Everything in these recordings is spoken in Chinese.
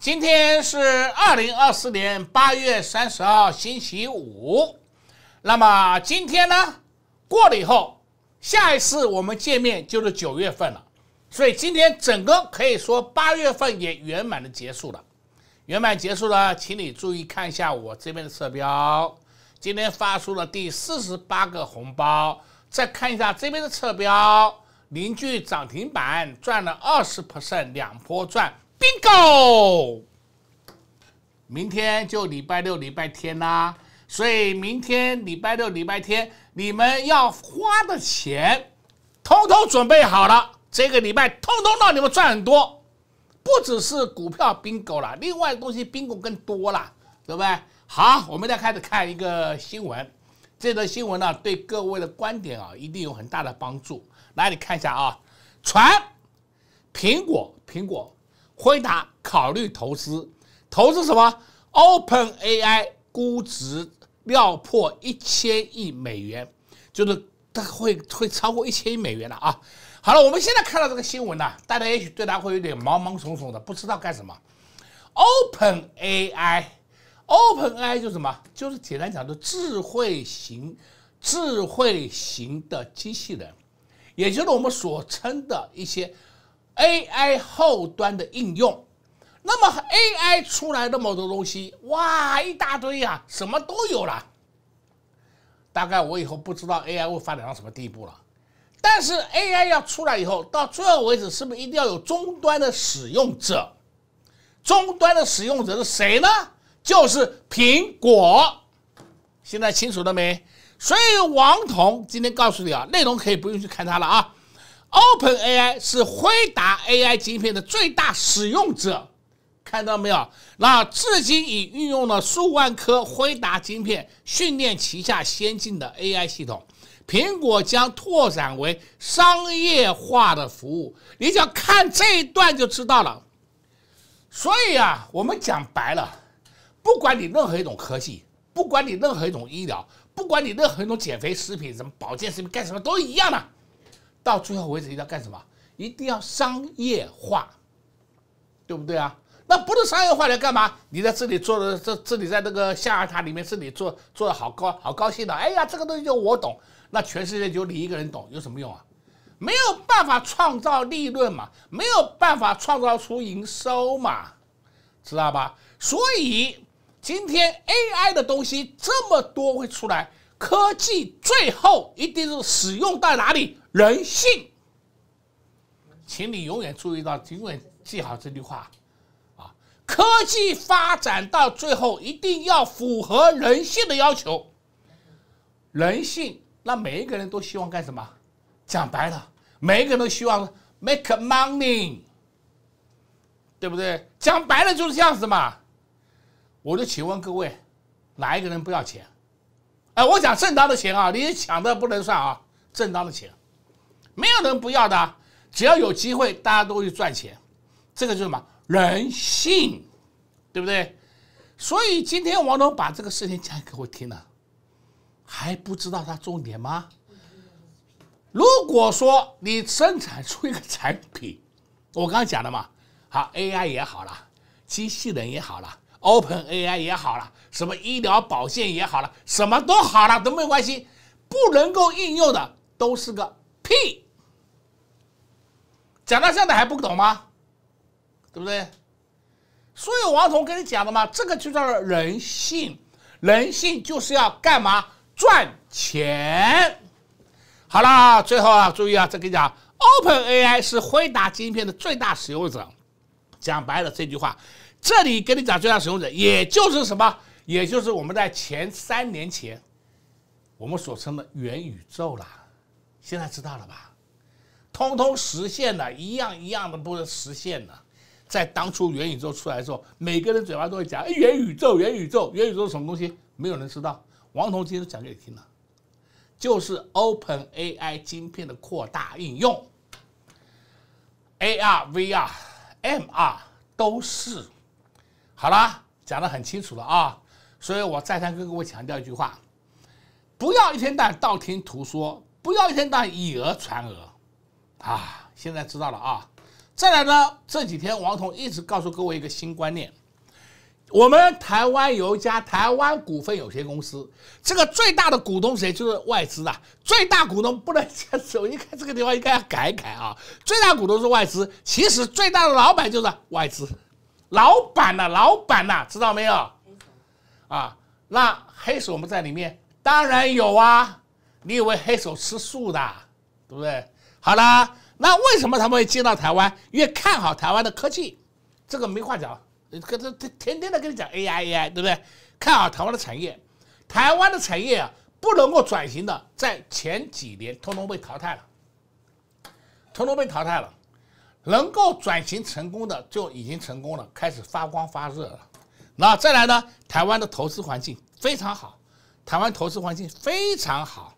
今天是二零二四年八月三十号，星期五。那么今天呢，过了以后，下一次我们见面就是九月份了。所以今天整个可以说八月份也圆满的结束了，圆满结束了，请你注意看一下我这边的侧标。今天发出了第四十八个红包。再看一下这边的侧标，邻居涨停板赚了二十 percent，两波赚。bingo，明天就礼拜六、礼拜天啦，所以明天礼拜六、礼拜天，你们要花的钱，通通准备好了。这个礼拜通通让你们赚很多，不只是股票 bingo 了，另外的东西 bingo 更多了，对不对？好，我们再开始看一个新闻，这则新闻呢，对各位的观点啊，一定有很大的帮助。来，你看一下啊，传苹果，苹果。回答考虑投资，投资什么？Open AI 估值要破一千亿美元，就是它会会超过一千亿美元了啊！好了，我们现在看到这个新闻呢，大家也许对它会有点毛毛怂怂的，不知道干什么。Open AI，Open AI 就是什么？就是简单讲的智慧型智慧型的机器人，也就是我们所称的一些。AI 后端的应用，那么 AI 出来的么多东西，哇，一大堆呀，什么都有了。大概我以后不知道 AI 会发展到什么地步了，但是 AI 要出来以后，到最后为止，是不是一定要有终端的使用者？终端的使用者是谁呢？就是苹果。现在清楚了没？所以王彤今天告诉你啊，内容可以不用去看它了啊。Open AI 是辉达 AI 晶片的最大使用者，看到没有？那至今已运用了数万颗辉达晶片训练旗下先进的 AI 系统。苹果将拓展为商业化的服务，你只要看这一段就知道了。所以啊，我们讲白了，不管你任何一种科技，不管你任何一种医疗，不管你任何一种减肥食品、什么保健食品，干什么都一样的。到最后为止，你要干什么？一定要商业化，对不对啊？那不是商业化来干嘛？你在这里做的，这这里在那个象牙塔里面，这里做做的好高好高兴的。哎呀，这个东西就我懂，那全世界就你一个人懂，有什么用啊？没有办法创造利润嘛，没有办法创造出营收嘛，知道吧？所以今天 AI 的东西这么多会出来，科技最后一定是使用在哪里？人性，请你永远注意到，永远记好这句话，啊，科技发展到最后一定要符合人性的要求。人性，那每一个人都希望干什么？讲白了，每一个人都希望 make money，对不对？讲白了就是这样子嘛。我就请问各位，哪一个人不要钱？哎，我讲正当的钱啊，你抢的不能算啊，正当的钱。没有人不要的，只要有机会，大家都去赚钱，这个就是什么人性，对不对？所以今天王总把这个事情讲给我听了，还不知道它重点吗？如果说你生产出一个产品，我刚刚讲的嘛，好 AI 也好了，机器人也好了，OpenAI 也好了，什么医疗保健也好了，什么都好了都没有关系，不能够应用的都是个屁。讲到现在还不懂吗？对不对？所以王彤跟你讲的嘛，这个就叫人性。人性就是要干嘛？赚钱。好了，最后啊，注意啊，再跟你讲，Open AI 是辉达晶片的最大使用者。讲白了这句话，这里跟你讲最大使用者，也就是什么？也就是我们在前三年前我们所称的元宇宙了。现在知道了吧？通通实现了，一样一样的不是实现了。在当初元宇宙出来的时候，每个人嘴巴都会讲元宇宙，元宇宙，元宇宙是什么东西？没有人知道。王彤今天讲给你听了，就是 Open AI 晶片的扩大应用，AR、VR、MR 都是。好啦，讲得很清楚了啊！所以我再三跟各位强调一句话：不要一天到晚道听途说，不要一天到晚以讹传讹。啊，现在知道了啊！再来呢，这几天王彤一直告诉各位一个新观念：我们台湾有一家台湾股份有限公司这个最大的股东谁？就是外资啊！最大股东不能写手，应该这个地方应该要改改啊！最大股东是外资，其实最大的老板就是外资，老板呐，老板呐，知道没有？啊，那黑手我们在里面，当然有啊！你以为黑手吃素的，对不对？好啦，那为什么他们会进到台湾？越看好台湾的科技，这个没话讲，跟这天天的跟你讲 AI，AI，对不对？看好台湾的产业，台湾的产业啊，不能够转型的，在前几年统统被淘汰了，统统被淘汰了。能够转型成功的就已经成功了，开始发光发热了。那再来呢？台湾的投资环境非常好，台湾投资环境非常好。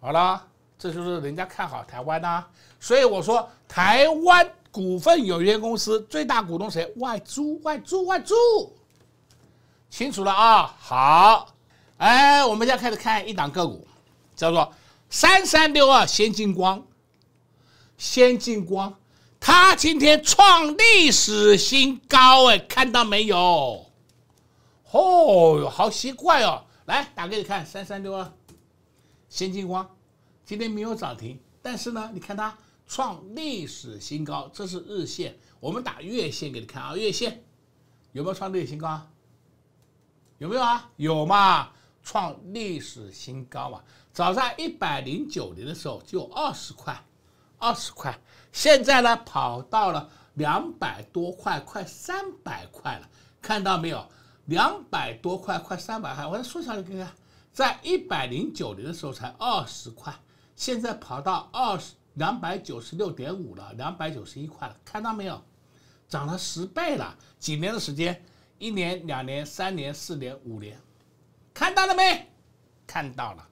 好了。这就是人家看好台湾呐，所以我说台湾股份有限公司最大股东谁？外租外租外租，清楚了啊？好，哎，我们现在开始看一档个股，叫做三三六二先进光，先进光，它今天创历史新高哎，看到没有？哦，好奇怪哦，来打给你看三三六二，先进光。今天没有涨停，但是呢，你看它创历史新高，这是日线。我们打月线给你看啊，月线有没有创历史新高？有没有啊？有嘛，创历史新高嘛。早在一百零九年的时候就二十块，二十块，现在呢跑到了两百多块，快三百块了。看到没有？两百多块，快三百块。我再说一下，你看看，在一百零九年的时候才二十块。现在跑到二十两百九十六点五了，两百九十一块了，看到没有？涨了十倍了，几年的时间，一年、两年、三年、四年、五年，看到了没？看到了，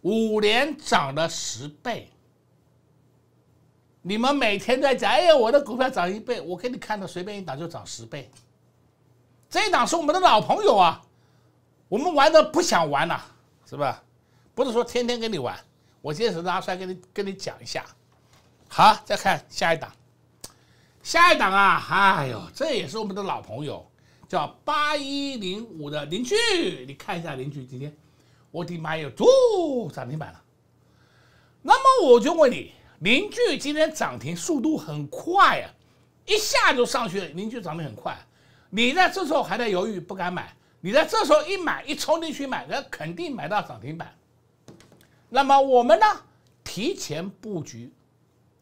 五年涨了十倍。你们每天在讲，哎呀，我的股票涨一倍，我给你看到随便一档就涨十倍，这一档是我们的老朋友啊，我们玩的不想玩了，是吧？不是说天天跟你玩。我坚持拿出来跟你跟你讲一下，好，再看下一档，下一档啊，哎呦，这也是我们的老朋友，叫八一零五的邻居，你看一下邻居今天，我的妈呀，住涨停板了。那么我就问你，邻居今天涨停速度很快呀，一下就上去，邻居涨得很快，你在这时候还在犹豫不敢买，你在这时候一买一冲进去买，那肯定买到涨停板。那么我们呢，提前布局，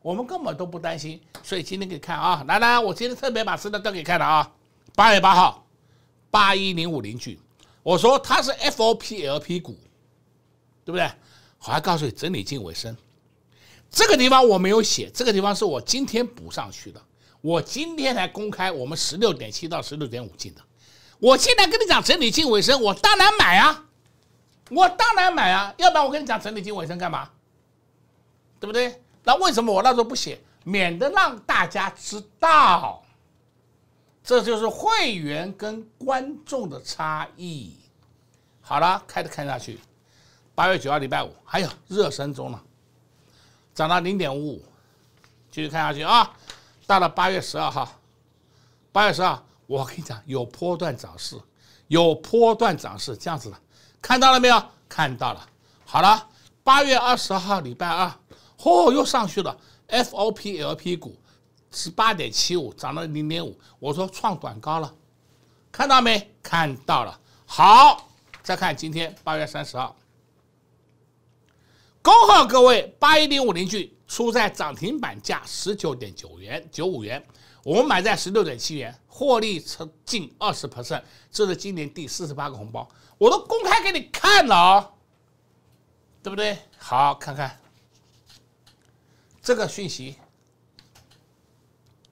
我们根本都不担心。所以今天给以看啊，来来，我今天特别把资料都给看了啊。八月八号，八一零五零九，我说它是 FOPLP 股，对不对？我还告诉你，整理近尾声，这个地方我没有写，这个地方是我今天补上去的，我今天才公开，我们十六点七到十六点五进的。我现在跟你讲，整理近尾声，我当然买啊。我当然买啊，要不然我跟你讲整理金尾声干嘛，对不对？那为什么我那时候不写，免得让大家知道？这就是会员跟观众的差异。好了，开始看下去。八月九号礼拜五，还有热身中了，涨到零点五五，继续看下去啊。到了八月十二号，八月十二，我跟你讲，有波段涨势，有波段涨势，这样子的。看到了没有？看到了，好了，八月二十号，礼拜二，哦，又上去了。F O P L P 股十八点七五，涨了零点五。我说创短高了，看到没？看到了。好，再看今天八月三十号，恭贺各位八一零五邻居出在涨停板价十九点九元九五元，我们买在十六点七元，获利成近二十 percent，这是今年第四十八个红包。我都公开给你看了，对不对？好，看看这个讯息，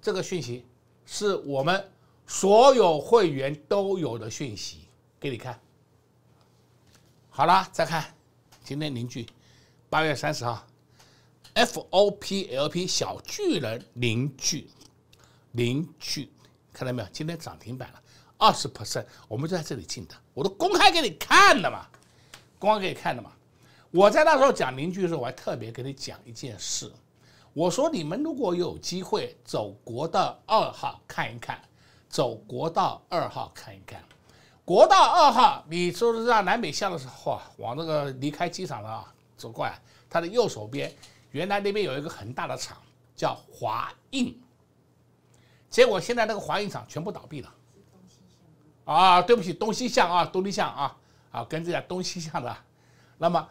这个讯息是我们所有会员都有的讯息，给你看。好了，再看今天邻居，八月三十号，FOPLP 小巨人邻居，邻居，看到没有？今天涨停板了，二十%。我们就在这里进的。我都公开给你看的嘛，公开给你看的嘛。我在那时候讲邻居的时候，我还特别给你讲一件事。我说你们如果有机会走国道二号看一看，走国道二号看一看。国道二号，你是不是上南北向的时候啊，往那个离开机场了啊走过来，它的右手边原来那边有一个很大的厂叫华印，结果现在那个华印厂全部倒闭了。啊，对不起，东西巷啊，东西巷啊，啊，跟这家东西巷的，那么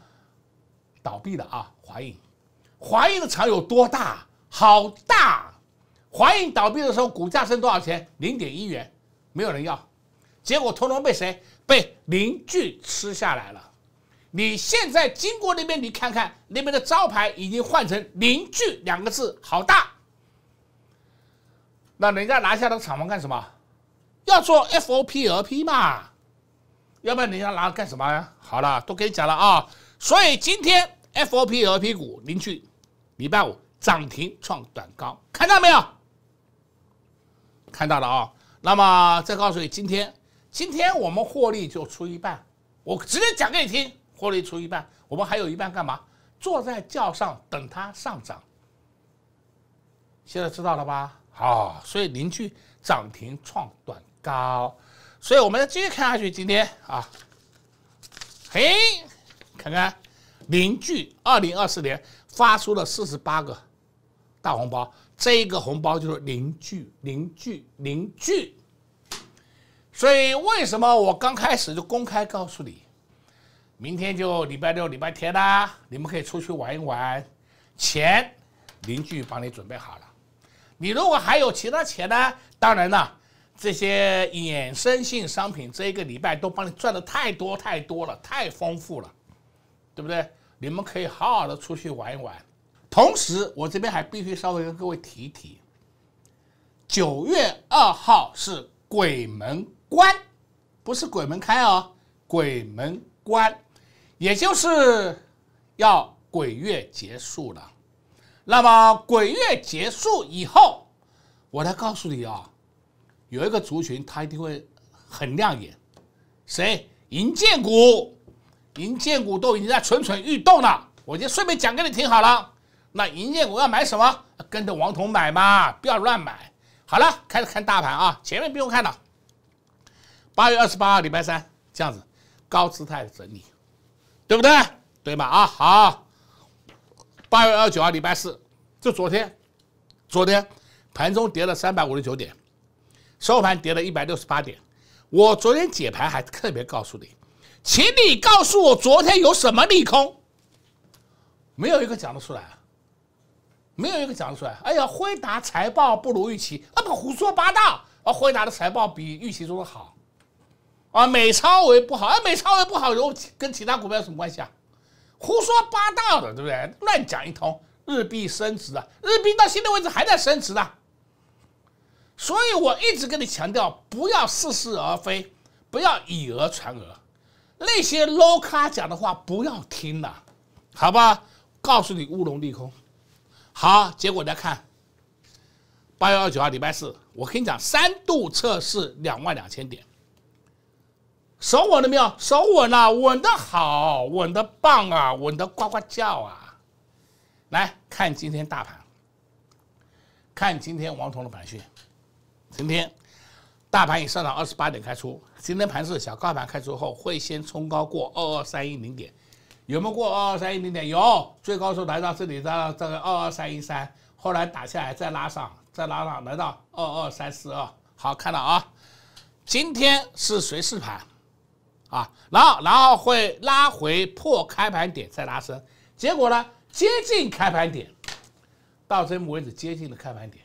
倒闭的啊，华影，华影的厂有多大？好大，华影倒闭的时候，股价剩多少钱？零点一元，没有人要，结果通通被谁？被邻居吃下来了。你现在经过那边，你看看那边的招牌已经换成邻居两个字，好大。那人家拿下的厂房干什么？要做 FOP 而 P 嘛，要不然你要拿干什么呀？好了，都跟你讲了啊。所以今天 FOP 而 P 股邻居礼拜五涨停创短高，看到没有？看到了啊。那么再告诉你，今天今天我们获利就出一半，我直接讲给你听，获利出一半，我们还有一半干嘛？坐在轿上等它上涨。现在知道了吧？好，所以邻居涨停创短。高，所以我们继续看下去。今天啊，嘿，看看邻居二零二四年发出了四十八个大红包，这一个红包就是邻居邻居邻居。所以为什么我刚开始就公开告诉你，明天就礼拜六、礼拜天啦，你们可以出去玩一玩，钱邻居帮你准备好了。你如果还有其他钱呢，当然啦。这些衍生性商品，这一个礼拜都帮你赚的太多太多了，太丰富了，对不对？你们可以好好的出去玩一玩。同时，我这边还必须稍微跟各位提一提，九月二号是鬼门关，不是鬼门开哦，鬼门关，也就是要鬼月结束了。那么鬼月结束以后，我来告诉你啊。有一个族群，它一定会很亮眼。谁银建股，银建股都已经在蠢蠢欲动了。我就顺便讲给你听好了。那银建股要买什么？跟着王彤买嘛，不要乱买。好了，开始看大盘啊。前面不用看了。八月二十八，礼拜三，这样子，高姿态整理，对不对？对吧？啊，好。八月二十九号，礼拜四，就昨天，昨天盘中跌了三百五十九点。收盘跌了一百六十八点，我昨天解盘还特别告诉你，请你告诉我昨天有什么利空？没有一个讲得出来，没有一个讲得出来。哎呀，辉达财报不如预期，啊不，胡说八道，啊辉达的财报比预期中的好，啊美超为不好，啊美超为不好，有跟其他股票有什么关系啊？胡说八道的，对不对？乱讲一通，日币升值啊，日币到新的位置还在升值啊。所以我一直跟你强调，不要似是而非，不要以讹传讹，那些 low 咖讲的话不要听了，好吧？告诉你乌龙利空，好，结果来看，八月二十九号礼拜四，我跟你讲，三度测试两万两千点，手稳了没有？手稳了，稳得好，稳得棒啊，稳得呱呱叫啊！来看今天大盘，看今天王彤的盘讯。今天大盘已上涨二十八点，开出。今天盘是小高盘开出后，会先冲高过二二三一零点，有没有过二二三一零点？有，最高处来到这里的这个二二三一三，后来打下来再拉上，再拉上来到二二三四二，好看了啊！今天是随市盘啊，然后然后会拉回破开盘点再拉升，结果呢，接近开盘点，到这为止接近了开盘点。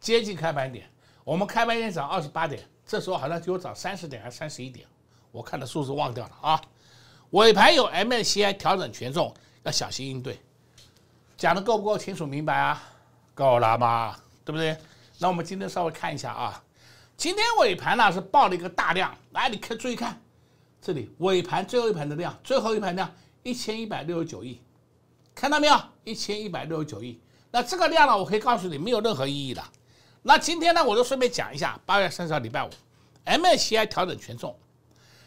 接近开盘点，我们开盘点涨二十八点，这时候好像只有涨三十点还是三十一点，我看的数字忘掉了啊。尾盘有 m a c i 调整权重，要小心应对。讲的够不够清楚明白啊？够了吗？对不对？那我们今天稍微看一下啊，今天尾盘呢是爆了一个大量，来你看注意看，这里尾盘最后一盘的量，最后一盘量一千一百六十九亿，看到没有？一千一百六十九亿。那这个量呢，我可以告诉你，没有任何意义的。那今天呢，我就顺便讲一下，八月三十号礼拜五，MSCI 调整权重。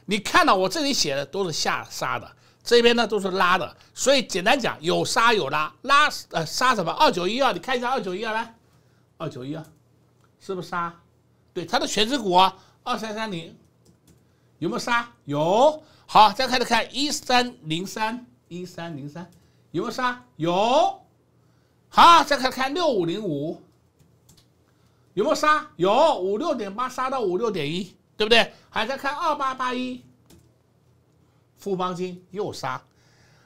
你看到我这里写的都是下杀的，这边呢都是拉的，所以简单讲有杀有拉，拉呃杀什么？二九一二，你看一下二九一二来，二九一二，是不是杀？对，它的全值股二三三零，有没有杀？有。好，再开始看一三零三，一三零三有没有杀？有。好，再看看六五零五。有没有杀？有五六点八杀到五六点一，对不对？还在看二八八一，富邦金又杀。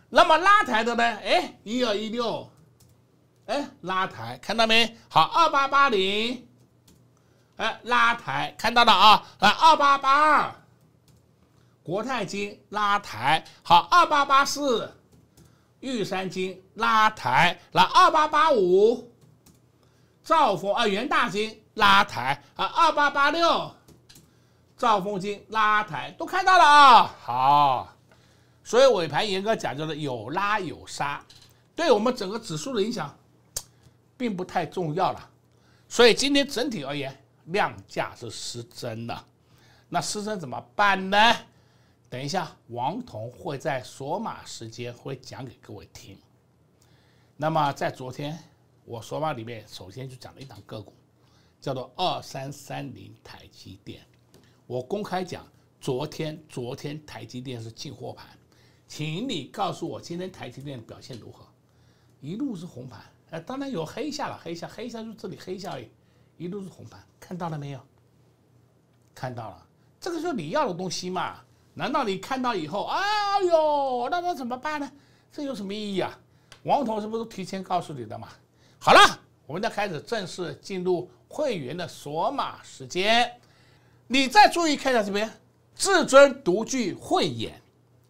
那么拉抬的呢？哎，一二一六，哎，拉抬，看到没？好，二八八零，哎，拉抬，看到了啊。来，二八八二，国泰金拉抬，好，二八八四，玉山金拉抬，来，二八八五。兆丰啊，元大金拉抬啊，二八八六，兆丰金拉抬都看到了啊。好，所以尾盘严格讲究的有拉有杀，对我们整个指数的影响 并不太重要了。所以今天整体而言，量价是失真的。那失真怎么办呢？等一下，王彤会在索马时间会讲给各位听。那么在昨天。我说话里面首先就讲了一档个股，叫做二三三零台积电。我公开讲，昨天昨天台积电是进货盘，请你告诉我今天台积电表现如何？一路是红盘，呃，当然有黑下了，黑下黑下就这里黑下，一路是红盘，看到了没有？看到了，这个就是你要的东西嘛？难道你看到以后，哎呦，那那怎么办呢？这有什么意义啊？王总是不是提前告诉你的嘛？好了，我们再开始正式进入会员的锁码时间。你再注意看一下这边，至尊独具慧眼，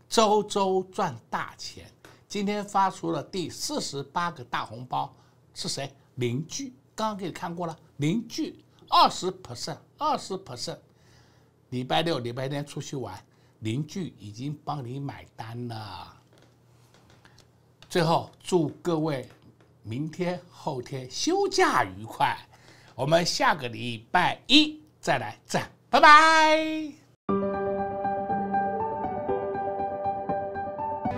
周周赚大钱。今天发出了第四十八个大红包，是谁？邻居，刚刚给你看过了。邻居，二十 percent，二十 percent。礼拜六、礼拜天出去玩，邻居已经帮你买单了。最后，祝各位。明天、后天休假愉快，我们下个礼拜一再来赞，拜拜。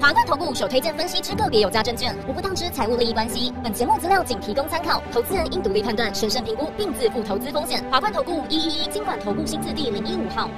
华冠投顾首推荐分析之个别有价证券，无不当之财务利益关系。本节目资料仅提供参考，投资人应独立判断、审慎评估，并自负投资风险。华冠投顾一一一，经管投顾新字第零一五号。